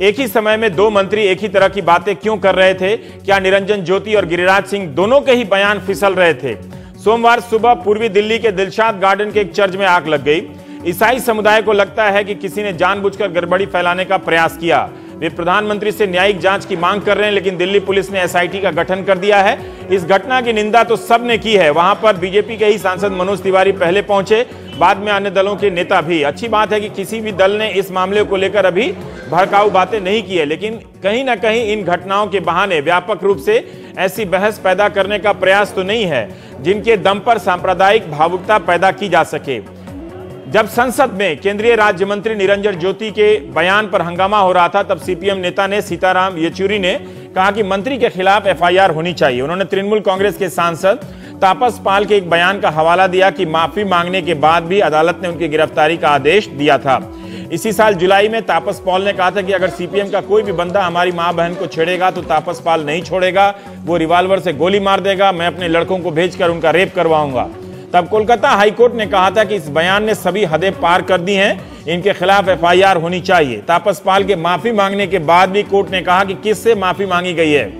एक ही समय में दो मंत्री एक ही तरह की बातें क्यों कर रहे थे क्या निरंजन ज्योति और गिरिराज सिंह दोनों के ही बयान फिसल रहे थे सोमवार सुबह पूर्वी दिल्ली के दिलशाद गार्डन के एक चर्च में आग लग गई ईसाई समुदाय को लगता है कि किसी ने जानबूझकर गड़बड़ी फैलाने का प्रयास किया वे प्रधानमंत्री से न्यायिक जांच की मांग कर रहे हैं लेकिन दिल्ली पुलिस ने एसआईटी का गठन कर दिया है इस घटना की निंदा तो सबने की है वहां पर बीजेपी के ही सांसद मनोज तिवारी पहले पहुंचे बाद में अन्य दलों के नेता भी अच्छी बात है कि किसी भी दल ने इस मामले को लेकर अभी भड़काऊ बातें नहीं की है लेकिन कहीं ना कहीं इन घटनाओं के बहाने व्यापक रूप से ऐसी बहस पैदा करने का प्रयास तो नहीं है जिनके दम पर सांप्रदायिक भावुकता पैदा की जा सके जब संसद में केंद्रीय राज्य मंत्री निरंजन ज्योति के बयान पर हंगामा हो रहा था तब सीपीएम नेता ने सीताराम येचुरी ने कहा कि मंत्री के खिलाफ एफआईआर होनी चाहिए उन्होंने तृणमूल कांग्रेस के सांसद तापस पाल के एक बयान का हवाला दिया कि माफी मांगने के बाद भी अदालत ने उनकी गिरफ्तारी का आदेश दिया था इसी साल जुलाई में तापस पाल ने कहा था कि अगर सीपीएम का कोई भी बंदा हमारी मां बहन को छेड़ेगा तो तापस पाल नहीं छोड़ेगा वो रिवाल्वर से गोली मार देगा मैं अपने लड़कों को भेजकर उनका रेप करवाऊंगा तब कोलकाता हाईकोर्ट ने कहा था कि इस बयान ने सभी हदें पार कर दी हैं इनके खिलाफ एफआईआर होनी चाहिए तापस पाल के माफी मांगने के बाद भी कोर्ट ने कहा कि किससे माफी मांगी गई है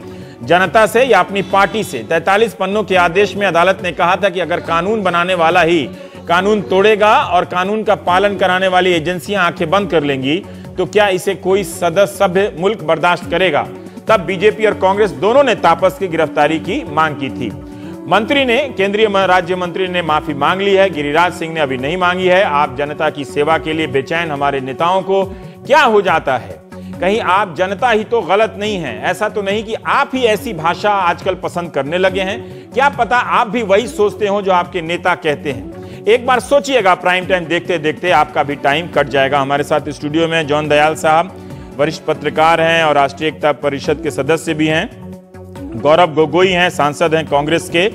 जनता से या अपनी पार्टी से 43 पन्नों के आदेश में अदालत ने कहा था कि अगर कानून बनाने वाला ही कानून तोड़ेगा और कानून का पालन कराने वाली एजेंसियां आंखें बंद कर लेंगी तो क्या इसे कोई सदस्य सभ्य मुल्क बर्दाश्त करेगा तब बीजेपी और कांग्रेस दोनों ने तापस की गिरफ्तारी की मांग की थी मंत्री ने केंद्रीय राज्य मंत्री ने माफी मांग ली है गिरिराज सिंह ने अभी नहीं मांगी है आप जनता की सेवा के लिए बेचैन हमारे नेताओं को क्या हो जाता है कहीं आप जनता ही तो गलत नहीं है ऐसा तो नहीं कि आप ही ऐसी भाषा आजकल पसंद करने लगे हैं क्या पता आप भी वही सोचते हो जो आपके नेता कहते हैं एक बार सोचिएगा प्राइम टाइम देखते देखते आपका भी टाइम कट जाएगा हमारे साथ स्टूडियो में जॉन दयाल साहब वरिष्ठ पत्रकार हैं और राष्ट्रीय एकता परिषद के सदस्य भी हैं गौरव गोगोई हैं सांसद हैं कांग्रेस के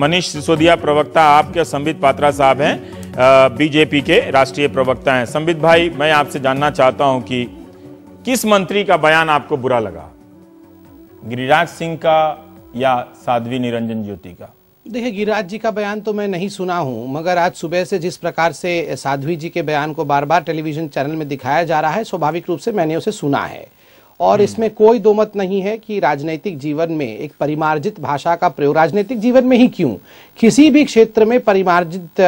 मनीष सिसोदिया प्रवक्ता आपके संबित पात्रा साहब हैं बीजेपी के राष्ट्रीय प्रवक्ता हैं संबित भाई मैं आपसे जानना चाहता हूं कि किस मंत्री का बयान आपको बुरा लगा गिरिराज सिंह का या साध्वी निरंजन ज्योति का देखिए गिरिराज जी का बयान तो मैं नहीं सुना हूं मगर आज सुबह से जिस प्रकार से साध्वी जी के बयान को बार बार टेलीविजन चैनल में दिखाया जा रहा है स्वाभाविक रूप से मैंने उसे सुना है और हम्म। इसमें कोई दो मत नहीं है कि राजनीतिक जीवन में एक परिमार्जित भाषा का प्रयोग राजनीतिक जीवन में ही क्यों किसी भी क्षेत्र में परिमार्जित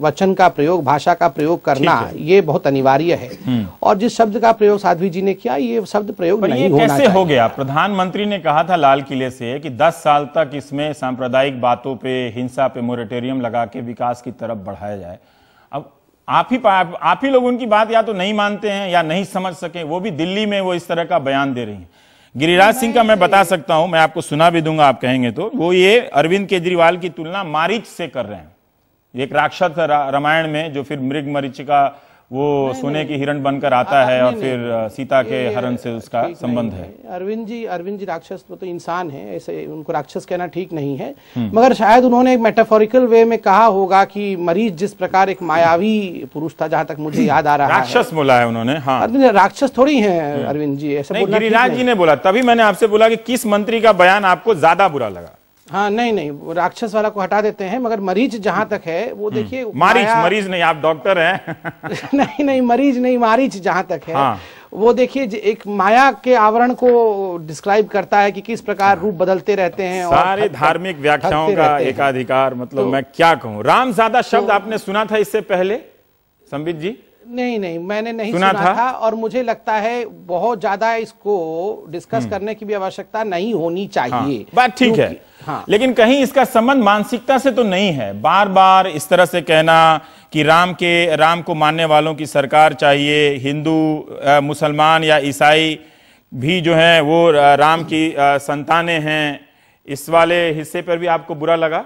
वचन का प्रयोग भाषा का प्रयोग करना ये बहुत अनिवार्य है हम्म। और जिस शब्द का प्रयोग साध्वी जी ने किया ये शब्द प्रयोग नहीं होना कैसे हो गया प्रधानमंत्री ने कहा था लाल किले से कि दस साल तक इसमें सांप्रदायिक बातों पर हिंसा पे मोरेटोरियम लगा के विकास की तरफ बढ़ाया जाए आप ही आप ही लोग उनकी बात या तो नहीं मानते हैं या नहीं समझ सके वो भी दिल्ली में वो इस तरह का बयान दे रही है गिरिराज सिंह का मैं बता सकता हूं मैं आपको सुना भी दूंगा आप कहेंगे तो वो ये अरविंद केजरीवाल की तुलना मारिच से कर रहे हैं एक राक्षस रामायण में जो फिर मृग मरीच का वो नहीं, सोने की हिरण बनकर आता आ, है और फिर सीता के हरण से उसका संबंध है अरविंद जी अरविंद जी राक्षस तो इंसान है ऐसे उनको राक्षस कहना ठीक नहीं है हम्म। मगर शायद उन्होंने एक मेटाफोरिकल वे में कहा होगा कि मरीज जिस प्रकार एक मायावी पुरुष था जहां तक मुझे याद आ रहा राक्षस है राक्षस बोला है उन्होंने हाँ राक्षस थोड़ी है हम्म। अरविंद जी ऐसे गिरिराज जी ने बोला तभी मैंने आपसे बोला की किस मंत्री का बयान आपको ज्यादा बुरा लगा हाँ नहीं नहीं वो राक्षस वाला को हटा देते हैं मगर मरीज जहां तक है वो हम्म। देखिए मरीज मरीज नहीं आप डॉक्टर हैं नहीं नहीं मरीज नहीं मरीज जहां तक है हाँ। वो देखिए एक माया के आवरण को डिस्क्राइब करता है कि किस प्रकार रूप बदलते रहते हैं सारे और धार्मिक व्याख्याओं का एकाधिकार मतलब तो, मैं क्या कहूँ राम शब्द तो, आपने सुना था इससे पहले संबित जी नहीं नहीं मैंने नहीं सुना, सुना था? था और मुझे लगता है बहुत ज्यादा इसको डिस्कस हम्म। करने की भी आवश्यकता नहीं होनी चाहिए हाँ, बात ठीक है हाँ। लेकिन कहीं इसका संबंध मानसिकता से तो नहीं है बार बार इस तरह से कहना कि राम के राम को मानने वालों की सरकार चाहिए हिंदू मुसलमान या ईसाई भी जो है वो राम की संतानें हैं इस वाले हिस्से पर भी आपको बुरा लगा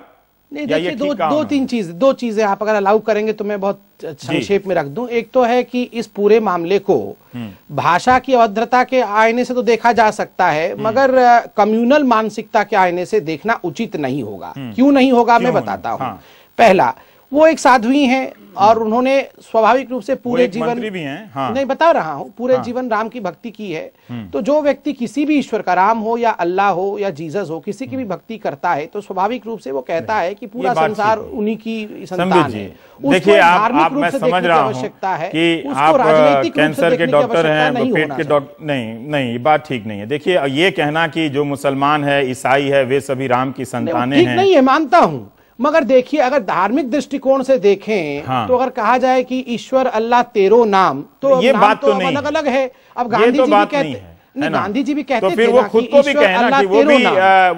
नहीं देखिए दो दो तीन चीज दो चीजें आप अगर अलाउ करेंगे तो मैं बहुत संक्षेप अच्छा में रख दूं एक तो है कि इस पूरे मामले को हम्म। भाषा की अभद्रता के आईने से तो देखा जा सकता है हम्म। मगर कम्युनल मानसिकता के आईने से देखना उचित नहीं होगा हम्म। क्यों नहीं होगा मैं बताता हूं हाँ। पहला वो एक साध्वी हैं और उन्होंने स्वाभाविक रूप से पूरे जीवन भी हैं हाँ। नहीं बता रहा हूँ पूरे हाँ। जीवन राम की भक्ति की है हम्म। तो जो व्यक्ति किसी भी ईश्वर का राम हो या अल्लाह हो या जीसस हो किसी की भी हम्म। भक्ति करता है तो स्वाभाविक रूप से वो कहता है कि पूरा संसार उन्हीं की संतान है समझ रहा हूँ आवश्यकता है कि आप कैंसर के डॉक्टर हैं पेट के डॉक्टर नहीं नहीं बात ठीक नहीं है देखिए ये कहना कि जो मुसलमान है ईसाई है वे सभी राम की संतान है नहीं है मानता हूँ मगर देखिए अगर धार्मिक दृष्टिकोण से देखें हाँ। तो अगर कहा जाए कि ईश्वर अल्लाह तेरो नाम तो ये नाम बात तो, तो नहीं अलग अलग है अब गांधी तो जी भी कहते नहीं गांधी जी भी तो कहते तो फिर वो खुद को भी कहे ना कि वो भी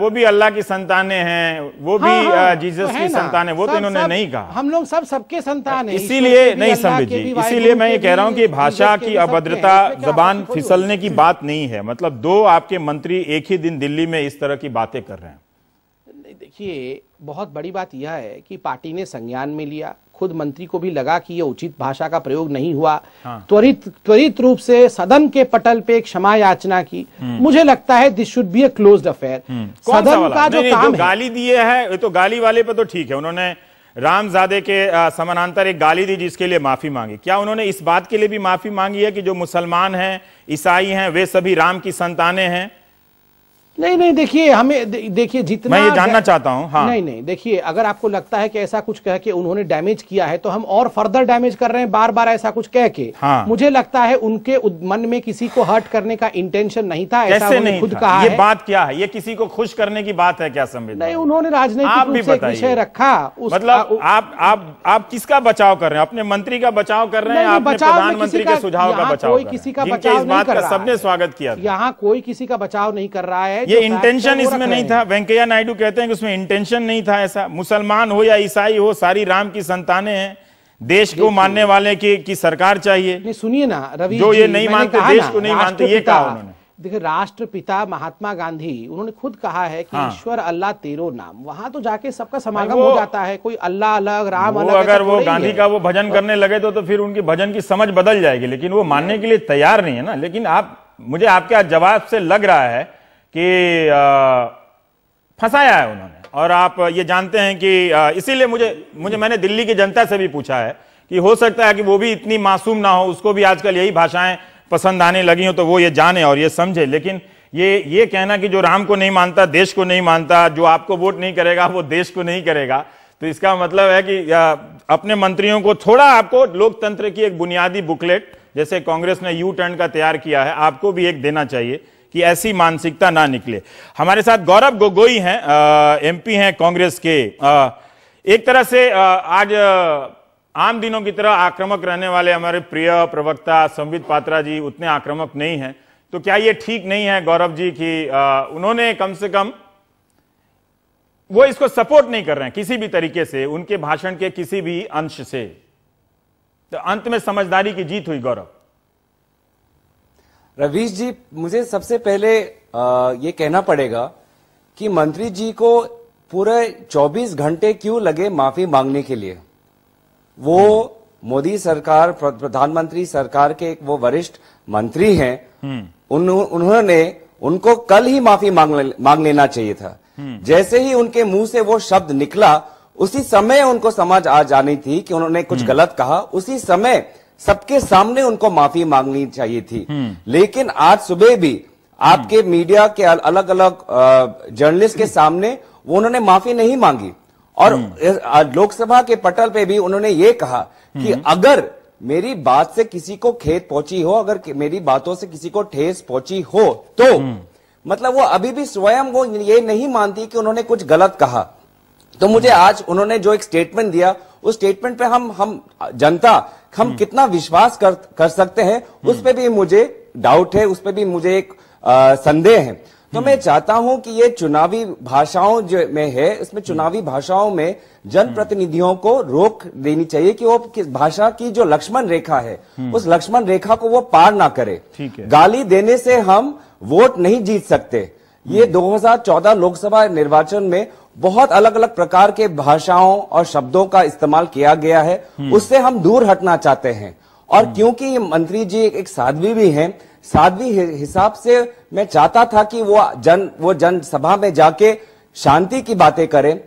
वो भी अल्लाह की संताने हैं वो भी हाँ, हाँ, जीसस तो की संतान है वो तो इन्होंने नहीं कहा हम लोग सब सबके संतान है इसीलिए नहीं जी इसीलिए मैं ये कह रहा हूँ कि भाषा की अभद्रता जबान फिसलने की बात नहीं है मतलब दो आपके मंत्री एक ही दिन दिल्ली में इस तरह की बातें कर रहे हैं देखिए बहुत बड़ी बात यह है कि पार्टी ने संज्ञान में लिया खुद मंत्री को भी लगा कि यह उचित भाषा का प्रयोग नहीं हुआ हाँ। त्वरित त्वरित रूप से सदन के पटल पे क्षमा याचना की हम्म। मुझे लगता है this should be a close affair सदन का जो नहीं, काम नहीं, गाली दिए है तो गाली वाले पे तो ठीक है उन्होंने रामजादे के समानांतर एक गाली दी जिसके लिए माफी मांगी क्या उन्होंने इस बात के लिए भी माफी मांगी है कि जो मुसलमान हैं ईसाई हैं वे सभी राम की संतानें हैं नहीं नहीं देखिए हमें देखिए जितना मैं ये जानना चाहता हूँ हाँ। नहीं नहीं देखिए अगर आपको लगता है कि ऐसा कुछ कह के उन्होंने डैमेज किया है तो हम और फर्दर डैमेज कर रहे हैं बार बार ऐसा कुछ कह के हाँ। मुझे लगता है उनके मन में किसी को हर्ट करने का इंटेंशन नहीं था ऐसा नहीं खुद कहा ये बात क्या है ये किसी को खुश करने की बात है क्या समझ नहीं उन्होंने राजनीतिक विषय रखा मतलब आप किसका बचाव कर रहे हैं अपने मंत्री का बचाव कर रहे हैं प्रधानमंत्री के सुझाव का बचाव कोई किसी का बचाव नहीं कर रहा सबने स्वागत किया यहाँ कोई किसी का बचाव नहीं कर रहा है ये इंटेंशन तो इसमें नहीं था वेंकैया नायडू कहते हैं कि उसमें इंटेंशन नहीं था ऐसा मुसलमान हो या ईसाई हो सारी राम की संतानें हैं देश को मानने वाले की, की सरकार चाहिए सुनिए ना रवि जो ये नहीं मानते देश को नहीं मानते ये कहा उन्होंने देखिए राष्ट्रपिता महात्मा गांधी उन्होंने खुद कहा है कि हाँ। ईश्वर हाँ। अल्लाह तेरो नाम वहां तो जाके सबका समागम हो जाता है कोई अल्लाह अलग राम वो अलग अगर वो गांधी का वो भजन करने लगे तो तो फिर उनकी भजन की समझ बदल जाएगी लेकिन वो मानने के लिए तैयार नहीं है ना लेकिन आप मुझे आपके जवाब से लग रहा है कि फंसाया है उन्होंने और आप ये जानते हैं कि इसीलिए मुझे मुझे मैंने दिल्ली की जनता से भी पूछा है कि हो सकता है कि वो भी इतनी मासूम ना हो उसको भी आजकल यही भाषाएं पसंद आने लगी हो तो वो ये जाने और ये समझे लेकिन ये ये कहना कि जो राम को नहीं मानता देश को नहीं मानता जो आपको वोट नहीं करेगा वो देश को नहीं करेगा तो इसका मतलब है कि अपने मंत्रियों को थोड़ा आपको लोकतंत्र की एक बुनियादी बुकलेट जैसे कांग्रेस ने यू टर्न का तैयार किया है आपको भी एक देना चाहिए कि ऐसी मानसिकता ना निकले हमारे साथ गौरव गोगोई हैं एमपी हैं कांग्रेस के आ, एक तरह से आ, आज आम दिनों की तरह आक्रामक रहने वाले हमारे प्रिय प्रवक्ता संबित पात्रा जी उतने आक्रामक नहीं हैं तो क्या ये ठीक नहीं है गौरव जी कि उन्होंने कम से कम वो इसको सपोर्ट नहीं कर रहे हैं किसी भी तरीके से उनके भाषण के किसी भी अंश से तो अंत में समझदारी की जीत हुई गौरव रवीश जी मुझे सबसे पहले ये कहना पड़ेगा कि मंत्री जी को पूरे 24 घंटे क्यों लगे माफी मांगने के लिए वो हम्म। मोदी सरकार प्रधानमंत्री सरकार के एक वो वरिष्ठ मंत्री हैं हम्म। उन, उन्होंने उनको कल ही माफी मांग ले, मांग लेना चाहिए था हम्म। जैसे ही उनके मुंह से वो शब्द निकला उसी समय उनको समझ आ जानी थी कि उन्होंने कुछ गलत कहा उसी समय सबके सामने उनको माफी मांगनी चाहिए थी हम्म। लेकिन आज सुबह भी आपके हम्म। मीडिया के अलग अलग जर्नलिस्ट के सामने वो उन्होंने माफी नहीं मांगी और हम्म। लोकसभा के पटल पे भी उन्होंने ये कहा कि अगर मेरी बात से किसी को खेत पहुंची हो अगर मेरी बातों से किसी को ठेस पहुंची हो तो मतलब वो अभी भी स्वयं वो ये नहीं मानती कि उन्होंने कुछ गलत कहा तो मुझे आज उन्होंने जो एक स्टेटमेंट दिया उस स्टेटमेंट पे हम हम जनता हम हम्म। कितना विश्वास कर कर सकते हैं उस हम्म। पर भी मुझे डाउट है उस पर भी मुझे एक संदेह है तो हम्म। मैं चाहता हूं कि ये चुनावी भाषाओं जो में है इसमें चुनावी भाषाओं में जनप्रतिनिधियों को रोक देनी चाहिए कि वो किस भाषा की जो लक्ष्मण रेखा है उस लक्ष्मण रेखा को वो पार ना करे गाली देने से हम वोट नहीं जीत सकते ये 2014 लोकसभा निर्वाचन में बहुत अलग अलग प्रकार के भाषाओं और शब्दों का इस्तेमाल किया गया है हम्म। उससे हम दूर हटना चाहते हैं और हम्म। क्योंकि मंत्री जी एक साध्वी भी हैं साध्वी हिसाब से मैं चाहता था कि वो जन वो जनसभा में जाके शांति की बातें करें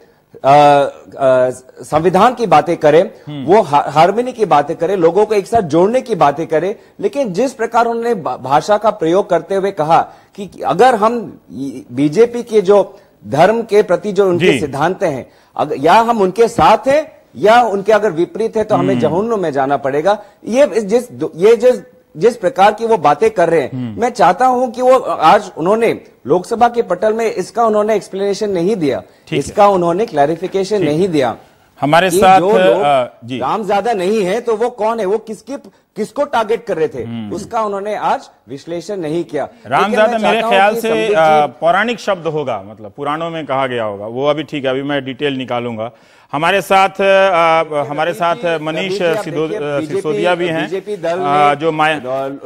संविधान की बातें करें हम्म। वो हारमोनी की बातें करें लोगों को एक साथ जोड़ने की बातें करें लेकिन जिस प्रकार उन्होंने भाषा का प्रयोग करते हुए कहा कि अगर हम बीजेपी के जो धर्म के प्रति जो उनके सिद्धांत हैं अगर या हम उनके साथ हैं या उनके अगर विपरीत है तो हमें हम्म। जहन्नुम में जाना पड़ेगा ये जिस ये जिस जिस प्रकार की वो बातें कर रहे हैं हम्म। मैं चाहता हूं कि वो आज उन्होंने लोकसभा के पटल में इसका उन्होंने एक्सप्लेनेशन नहीं दिया इसका उन्होंने क्लैरिफिकेशन नहीं दिया हमारे साथ जो लोग राम ज्यादा नहीं है तो वो कौन है वो किसकी किसको टारगेट कर रहे थे हम्म। उसका उन्होंने आज विश्लेषण नहीं किया रामजादा मेरे ख्याल से पौराणिक शब्द होगा मतलब पुराणों में कहा गया होगा वो अभी ठीक है अभी मैं डिटेल निकालूंगा हमारे साथ आ, तो हमारे साथ मनीष तो सिसोदिया भी हैं बीजेपी दल आ, जो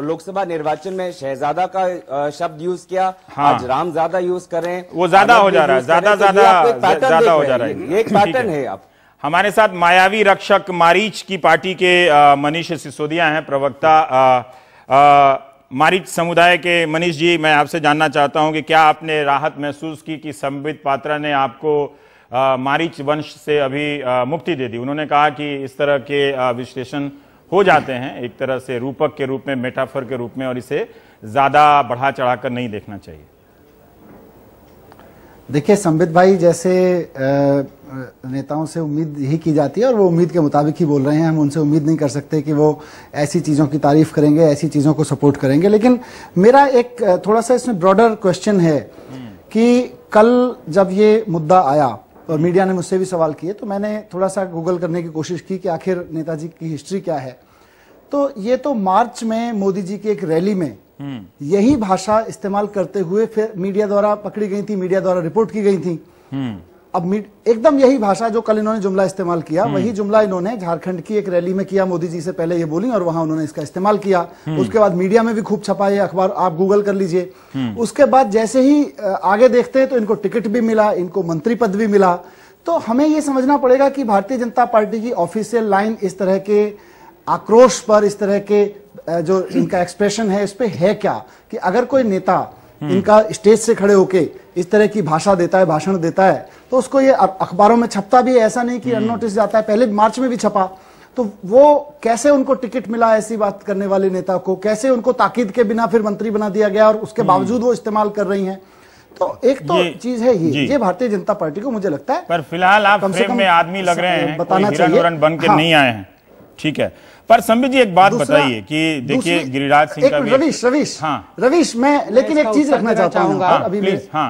लोकसभा निर्वाचन में शहजादा का शब्द यूज किया हाँ, आज रामजादा यूज करें वो ज्यादा हो जा रहा है ज्यादा तो ज्यादा ज्यादा हो जा रहा है एक पैटर्न है आप हमारे साथ मायावी रक्षक मारीच की पार्टी के मनीष सिसोदिया हैं प्रवक्ता आ, आ, मारीच समुदाय के मनीष जी मैं आपसे जानना चाहता हूं कि क्या आपने राहत महसूस की कि संबित पात्रा ने आपको आ, मारीच वंश से अभी मुक्ति दे दी उन्होंने कहा कि इस तरह के विश्लेषण हो जाते हैं एक तरह से रूपक के रूप में मेटाफर के रूप में और इसे ज़्यादा बढ़ा चढ़ाकर नहीं देखना चाहिए देखिए संबित भाई जैसे नेताओं से उम्मीद ही की जाती है और वो उम्मीद के मुताबिक ही बोल रहे हैं हम उनसे उम्मीद नहीं कर सकते कि वो ऐसी चीज़ों की तारीफ करेंगे ऐसी चीज़ों को सपोर्ट करेंगे लेकिन मेरा एक थोड़ा सा इसमें ब्रॉडर क्वेश्चन है कि कल जब ये मुद्दा आया और मीडिया ने मुझसे भी सवाल किए तो मैंने थोड़ा सा गूगल करने की कोशिश की कि आखिर नेताजी की हिस्ट्री क्या है तो ये तो मार्च में मोदी जी की एक रैली में हम्म। यही भाषा इस्तेमाल करते हुए फिर मीडिया द्वारा पकड़ी गई थी मीडिया द्वारा रिपोर्ट की गई थी हम्म। अब एकदम यही भाषा जो कल इन्होंने जुमला इस्तेमाल किया हम्म। वही जुमला इन्होंने झारखंड की एक रैली में किया मोदी जी से पहले ये बोली और वहां उन्होंने इसका इस्तेमाल किया हम्म। उसके बाद मीडिया में भी खूब छपा ये अखबार आप गूगल कर लीजिए हम्म। उसके बाद जैसे ही आगे देखते हैं तो इनको टिकट भी मिला इनको मंत्री पद भी मिला तो हमें ये समझना पड़ेगा कि भारतीय जनता पार्टी की ऑफिशियल लाइन इस तरह के आक्रोश पर इस तरह के जो इनका एक्सप्रेशन है इस पर है क्या कि अगर कोई नेता हम्म। इनका स्टेज से खड़े होके इस तरह की भाषा देता है भाषण देता है तो उसको ये अखबारों में छपता भी है ऐसा नहीं कि अनोटिस हम्म। जाता है पहले मार्च में भी छपा तो वो कैसे उनको टिकट मिला ऐसी बात करने वाले नेता को कैसे उनको ताकीद के बिना फिर मंत्री बना दिया गया और उसके हम्म। बावजूद वो इस्तेमाल कर रही हैं तो एक तो चीज है ये ये भारतीय जनता पार्टी को मुझे लगता है पर फिलहाल आप कम से कम में आदमी लग रहे हैं बताना चाहिए बन के हाँ। नहीं आए हैं ठीक है पर संबित जी एक बात बताइए कि देखिए गिरिराज सिंह का रवीश रवीश हाँ रवीश मैं लेकिन एक चीज रखना चाहता हूँ अभी प्लीज हाँ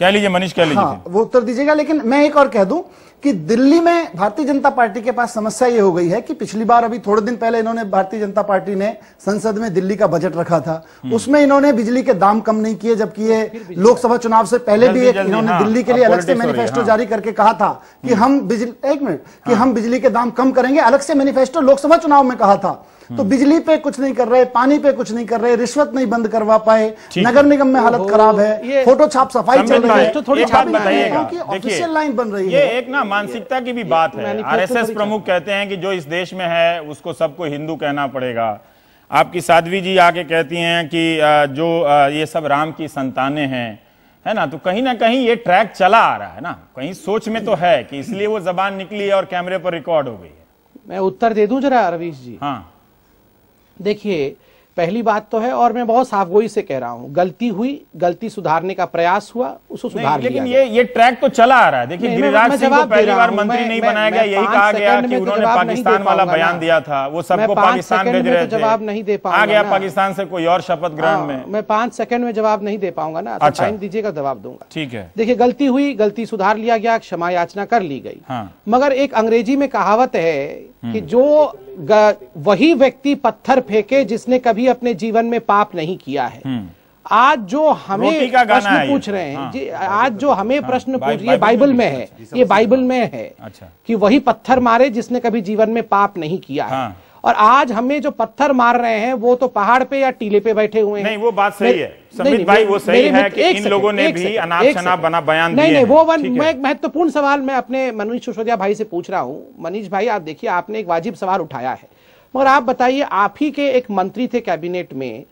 कह लीजिए मनीष कह लीजिए हाँ, वो उत्तर दीजिएगा लेकिन मैं एक और कह दू कि दिल्ली में भारतीय जनता पार्टी के पास समस्या ये हो गई है कि पिछली बार अभी थोड़े दिन पहले इन्होंने भारतीय जनता पार्टी ने संसद में दिल्ली का बजट रखा था हम्म। उसमें इन्होंने बिजली के दाम कम नहीं किए जबकि ये लोकसभा चुनाव से पहले भी एक इन्होंने हाँ, दिल्ली के लिए अलग से मैनिफेस्टो हाँ। जारी करके कहा था कि हम्म। हम बिजली एक मिनट कि हाँ। हम बिजली के दाम कम करेंगे अलग से मैनिफेस्टो लोकसभा चुनाव में कहा था तो हम्म। बिजली पे कुछ नहीं कर रहे पानी पे कुछ नहीं कर रहे रिश्वत नहीं बंद करवा पाए नगर निगम में हालत खराब है फोटो छाप सफाई चल रही है ऑफिशियल लाइन बन रही है एक ना ना मानसिकता की भी बात तो है आरएसएस प्रमुख कहते हैं कि जो इस देश में है उसको सबको हिंदू कहना पड़ेगा आपकी साध्वी जी आके कहती हैं कि जो ये सब राम की संताने हैं है ना तो कहीं ना कहीं ये ट्रैक चला आ रहा है ना कहीं सोच में तो है कि इसलिए वो जबान निकली और कैमरे पर रिकॉर्ड हो गई है मैं उत्तर दे दूं जरा रवीश जी हाँ देखिए पहली बात तो है और मैं बहुत साफगोई से कह रहा हूं गलती हुई गलती सुधारने का प्रयास हुआ उसको सुधार लेकिन ये ये ट्रैक तो चला आ रहा है देखिए गिरिराज सिंह को पहली बार मंत्री नहीं बनाया गया यही कहा गया कि तो उन्होंने पाकिस्तान वाला बयान दिया था वो सबको पाकिस्तान भेज रहे तो जवाब नहीं दे पाऊंगा आ गया पाकिस्तान से कोई और शपथ ग्रहण हाँ, में मैं पांच सेकंड में जवाब नहीं दे पाऊंगा ना टाइम तो अच्छा। दीजिएगा जवाब दूंगा ठीक है देखिए गलती हुई गलती सुधार लिया गया क्षमा याचना कर ली गई हाँ। मगर एक अंग्रेजी में कहावत है कि हम्म। जो वही व्यक्ति पत्थर फेंके जिसने कभी कभी अपने जीवन में पाप नहीं किया है हम्म। आज जो हमें प्रश्न पूछ रहे हैं हाँ, आज जो हमें हाँ, प्रश्न पूछ ये बाइबल में है ये बाइबल में है अच्छा। कि वही पत्थर मारे जिसने कभी जीवन में पाप नहीं किया है हाँ। और आज हमें जो पत्थर मार रहे हैं वो तो पहाड़ पे या टीले पे बैठे हुए हैं नहीं वो बात सही है नहीं, भाई वो सही है कि इन लोगों ने भी अनाप शनाप बना बयान नहीं नहीं वो वन मैं एक महत्वपूर्ण सवाल मैं अपने मनीष सिसोदिया भाई से पूछ रहा हूँ मनीष भाई आप देखिए आपने एक वाजिब सवाल उठाया है मगर आप बताइए आप ही के एक मंत्री थे कैबिनेट में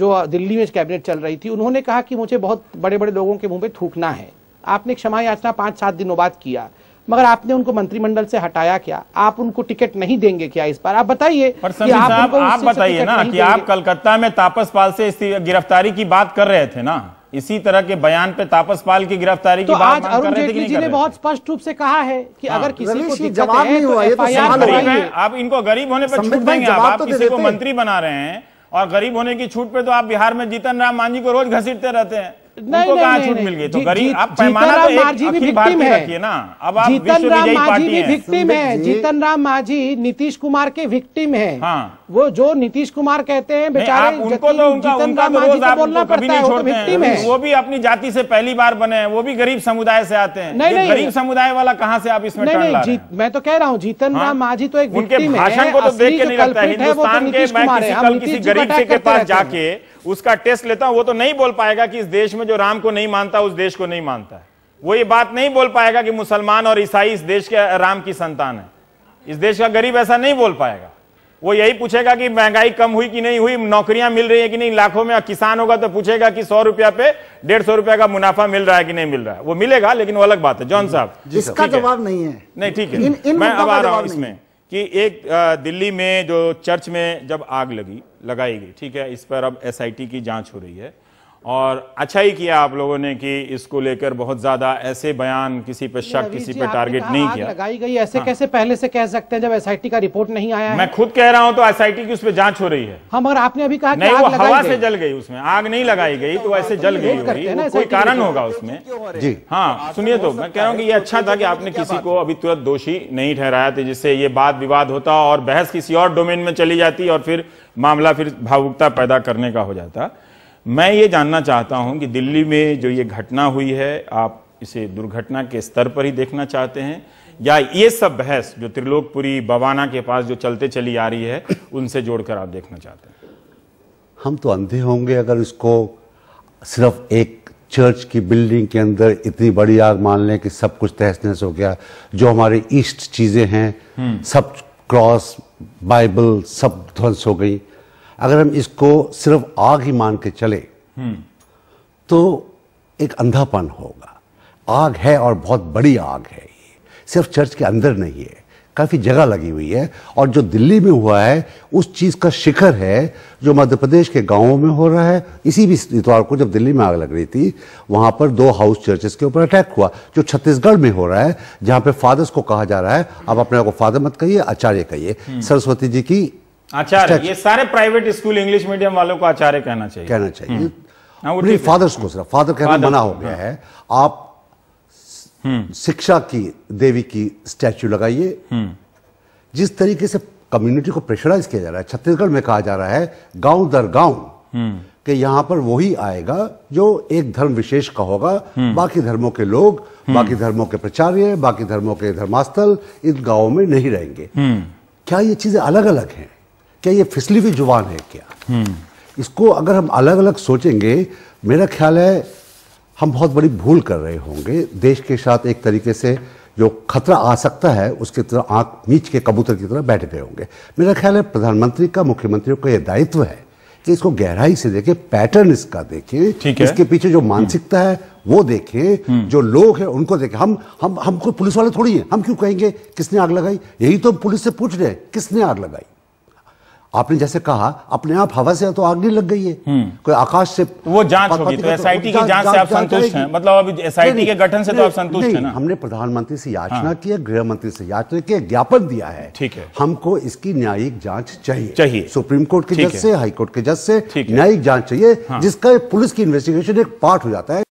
जो दिल्ली में कैबिनेट चल रही थी उन्होंने कहा कि मुझे बहुत बड़े बड़े लोगों के मुंह पे थूकना है आपने क्षमा याचना पांच सात दिनों बाद किया मगर आपने उनको मंत्रिमंडल से हटाया क्या आप उनको टिकट नहीं देंगे क्या इस बार आप बताइए आप, आप बताइए ना कि आप कलकत्ता में तापस पाल से गिरफ्तारी की बात कर रहे थे ना इसी तरह के बयान पे तापस पाल की गिरफ्तारी की तो बात अरुण जेटली जी ने बहुत स्पष्ट रूप से कहा है कि हाँ। अगर किसी को जवाब नहीं तो हुआ ये तो आप इनको गरीब होने पर छूट देंगे आप तो किसी को मंत्री बना रहे हैं और गरीब होने की छूट पे तो आप बिहार में जीतन राम मांझी को रोज घसीटते रहते हैं उनको कहा छूट मिल गई तो गरीब आप पैमाना तो एक भारतीय ना अब आप जीतन राम मांझी भी विक्टिम है जीतन राम मांझी नीतीश कुमार के विक्टिम है हाँ। वो जो नीतीश कुमार कहते हैं बेचारे उनको तो उनका तो रोज आप बोलना पड़ता तो है वो भी अपनी जाति से पहली बार बने हैं वो भी गरीब समुदाय से आते हैं नहीं गरीब समुदाय वाला कहाँ से आप इसमें मैं तो कह रहा हूँ जीतन राम हाँ। मांझी तो एक उनके भाषण को तो देख के नहीं लगता तो हिंदुस्तान के मैं किसी गरीब के पास जाके उसका टेस्ट लेता हूं वो तो नहीं बोल पाएगा कि इस देश में जो राम को नहीं मानता उस देश को नहीं मानता है वो ये बात नहीं बोल पाएगा कि मुसलमान और ईसाई इस देश के राम की संतान है इस देश का गरीब ऐसा नहीं बोल पाएगा वो यही पूछेगा कि महंगाई कम हुई कि नहीं हुई नौकरियां मिल रही है कि नहीं लाखों में किसान होगा तो पूछेगा कि सौ रुपया पे डेढ़ सौ रुपया का मुनाफा मिल रहा है कि नहीं मिल रहा है वो मिलेगा लेकिन वो अलग बात है जॉन साहब इसका जवाब नहीं है नहीं ठीक है मैं अब आ रहा हूं इसमें कि एक दिल्ली में जो चर्च में जब आग लगी लगाई गई ठीक है इस पर अब एसआईटी की जांच हो रही है और अच्छा ही किया आप लोगों ने कि इसको लेकर बहुत ज्यादा ऐसे बयान किसी पे शक किसी पे टारगेट नहीं किया लगाई गई ऐसे हाँ। कैसे पहले से कह सकते हैं जब एसआईटी का रिपोर्ट नहीं आया मैं खुद कह रहा हूं तो एसआईटी की उस पर जांच हो रही है हम और आपने अभी कहा नहीं वो हवा से जल गई उसमें आग नहीं लगाई गई तो ऐसे जल गई होगी कोई कारण होगा उसमें जी हाँ सुनिए तो, तो मैं कह रहा हूँ कि ये अच्छा था कि आपने किसी को अभी तुरंत दोषी नहीं ठहराया था जिससे ये बात विवाद होता और बहस किसी और डोमेन में चली जाती और फिर मामला फिर भावुकता पैदा करने का हो जाता मैं ये जानना चाहता हूं कि दिल्ली में जो ये घटना हुई है आप इसे दुर्घटना के स्तर पर ही देखना चाहते हैं या ये सब बहस जो त्रिलोकपुरी बवाना के पास जो चलते चली आ रही है उनसे जोड़कर आप देखना चाहते हैं हम तो अंधे होंगे अगर इसको सिर्फ एक चर्च की बिल्डिंग के अंदर इतनी बड़ी आग मान लें कि सब कुछ तहस नहस हो गया जो हमारे ईस्ट चीज़ें हैं हम्म। सब क्रॉस बाइबल सब ध्वंस हो गई अगर हम इसको सिर्फ आग ही मान के चले हम्म। तो एक अंधापन होगा आग है और बहुत बड़ी आग है ये सिर्फ चर्च के अंदर नहीं है काफ़ी जगह लगी हुई है और जो दिल्ली में हुआ है उस चीज़ का शिखर है जो मध्य प्रदेश के गांवों में हो रहा है इसी भी इतवार को जब दिल्ली में आग लग रही थी वहां पर दो हाउस चर्चेस के ऊपर अटैक हुआ जो छत्तीसगढ़ में हो रहा है जहां पे फादर्स को कहा जा रहा है आप अपने आप को फादर मत कहिए आचार्य कहिए हम्म। सरस्वती जी की आचार्य अच्छा, ये अच्छा। सारे प्राइवेट स्कूल इंग्लिश मीडियम वालों को आचार्य कहना चाहिए कहना चाहिए फादर्स हम्म। हाँ, को सिर्फ फादर कहना मना हो गया हाँ। है आप हम्म। शिक्षा की देवी की स्टैचू लगाइए हम्म। जिस तरीके से कम्युनिटी को प्रेशराइज किया जा रहा है छत्तीसगढ़ में कहा जा रहा है गांव दर गांव कि यहाँ पर वही आएगा जो एक धर्म विशेष का होगा बाकी धर्मों के लोग बाकी धर्मों के प्रचार्य बाकी धर्मों के धर्मास्थल इन गाँव में नहीं रहेंगे क्या ये चीजें अलग अलग हैं क्या ये फिसली हुई जुबान है क्या हम्म। इसको अगर हम अलग अलग सोचेंगे मेरा ख्याल है हम बहुत बड़ी भूल कर रहे होंगे देश के साथ एक तरीके से जो खतरा आ सकता है उसकी तरह आंख नीच के कबूतर की तरह बैठ गए होंगे मेरा ख्याल है प्रधानमंत्री का मुख्यमंत्रियों का यह दायित्व है कि इसको गहराई से देखें पैटर्न इसका देखें इसके पीछे जो हम्म। मानसिकता है वो देखें हम्म। जो लोग हैं उनको देखें हम हम हमको पुलिस वाले थोड़ी हैं हम क्यों कहेंगे किसने आग लगाई यही तो पुलिस से पूछ रहे हैं किसने आग लगाई आपने जैसे कहा अपने आप हवा से तो आग नहीं लग गई है हम्म। कोई आकाश से वो जांच होगी तो एसआईटी की जांच से आप संतुष्ट हैं मतलब अभी एसआईटी के गठन से तो आप संतुष्ट हैं ना हमने प्रधानमंत्री से याचना हाँ। की है गृह मंत्री से याचना की ज्ञापन दिया है ठीक है हमको इसकी न्यायिक जांच चाहिए चाहिए सुप्रीम कोर्ट के जज से हाईकोर्ट के जज से न्यायिक जांच चाहिए हाँ। जिसका पुलिस की इन्वेस्टिगेशन एक पार्ट हो जाता है